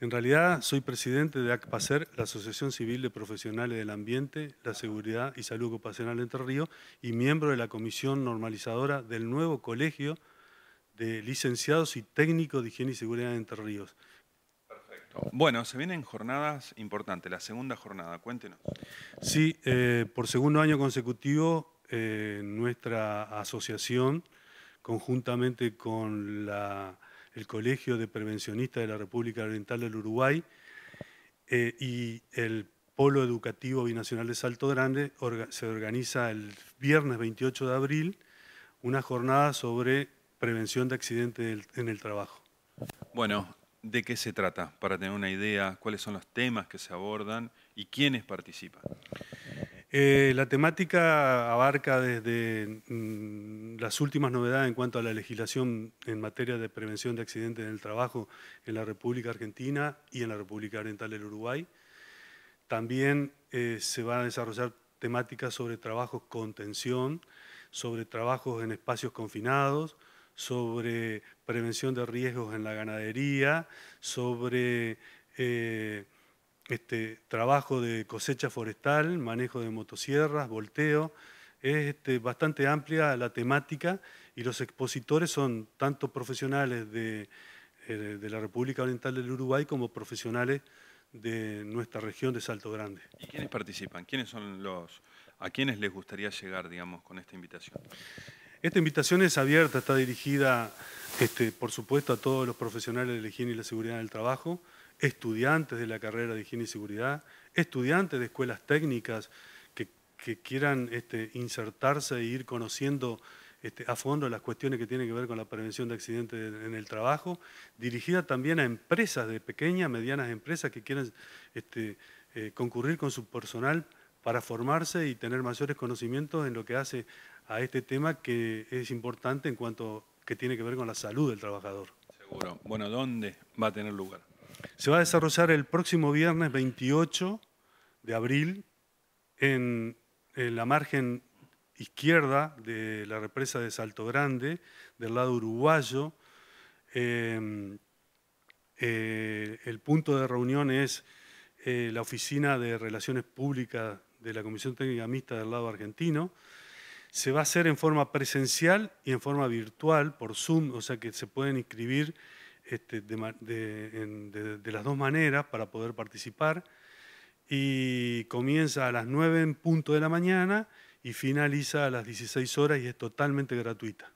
En realidad soy presidente de ACPACER, la Asociación Civil de Profesionales del Ambiente, la Seguridad y Salud Ocupacional de Entre Ríos y miembro de la Comisión Normalizadora del nuevo Colegio de Licenciados y Técnicos de Higiene y Seguridad de Entre Ríos. Perfecto. Bueno, se vienen jornadas importantes, la segunda jornada, cuéntenos. Sí, eh, por segundo año consecutivo eh, nuestra asociación, conjuntamente con la el Colegio de Prevencionistas de la República Oriental del Uruguay eh, y el Polo Educativo Binacional de Salto Grande se organiza el viernes 28 de abril una jornada sobre prevención de accidentes en el trabajo. Bueno, ¿de qué se trata? Para tener una idea, ¿cuáles son los temas que se abordan y quiénes participan? Eh, la temática abarca desde mm, las últimas novedades en cuanto a la legislación en materia de prevención de accidentes en el trabajo en la República Argentina y en la República Oriental del Uruguay. También eh, se van a desarrollar temáticas sobre trabajos con tensión, sobre trabajos en espacios confinados, sobre prevención de riesgos en la ganadería, sobre... Eh, este, trabajo de cosecha forestal, manejo de motosierras, volteo. Es este, bastante amplia la temática y los expositores son tanto profesionales eh, de, la República Oriental del Uruguay como profesionales de nuestra región de Salto Grande. ¿Y quiénes participan? ¿Quiénes son los, ¿A quiénes les gustaría llegar, digamos, con esta invitación? Esta invitación es abierta, está dirigida este, por supuesto, a todos los profesionales de la higiene y la seguridad del trabajo, estudiantes de la carrera de higiene y seguridad, estudiantes de escuelas técnicas que, quieran este, insertarse e ir conociendo este, a fondo las cuestiones que tienen que ver con la prevención de accidentes en el trabajo, dirigida también a empresas de pequeñas, medianas empresas que quieran eh, concurrir con su personal para formarse y tener mayores conocimientos en lo que hace a este tema que es importante en cuanto que tiene que ver con la salud del trabajador. Seguro. Bueno, ¿dónde va a tener lugar? Se va a desarrollar el próximo viernes 28 de abril en, la margen izquierda de la represa de Salto Grande, del lado uruguayo. Em, eh, el punto de reunión es eh, la Oficina de Relaciones Públicas de la Comisión Técnica Mixta del lado argentino se va a hacer en forma presencial y en forma virtual, por Zoom, o sea que se pueden inscribir este, de, las dos maneras para poder participar. Y comienza a las 9 en punto de la mañana y finaliza a las 16 horas y es totalmente gratuita.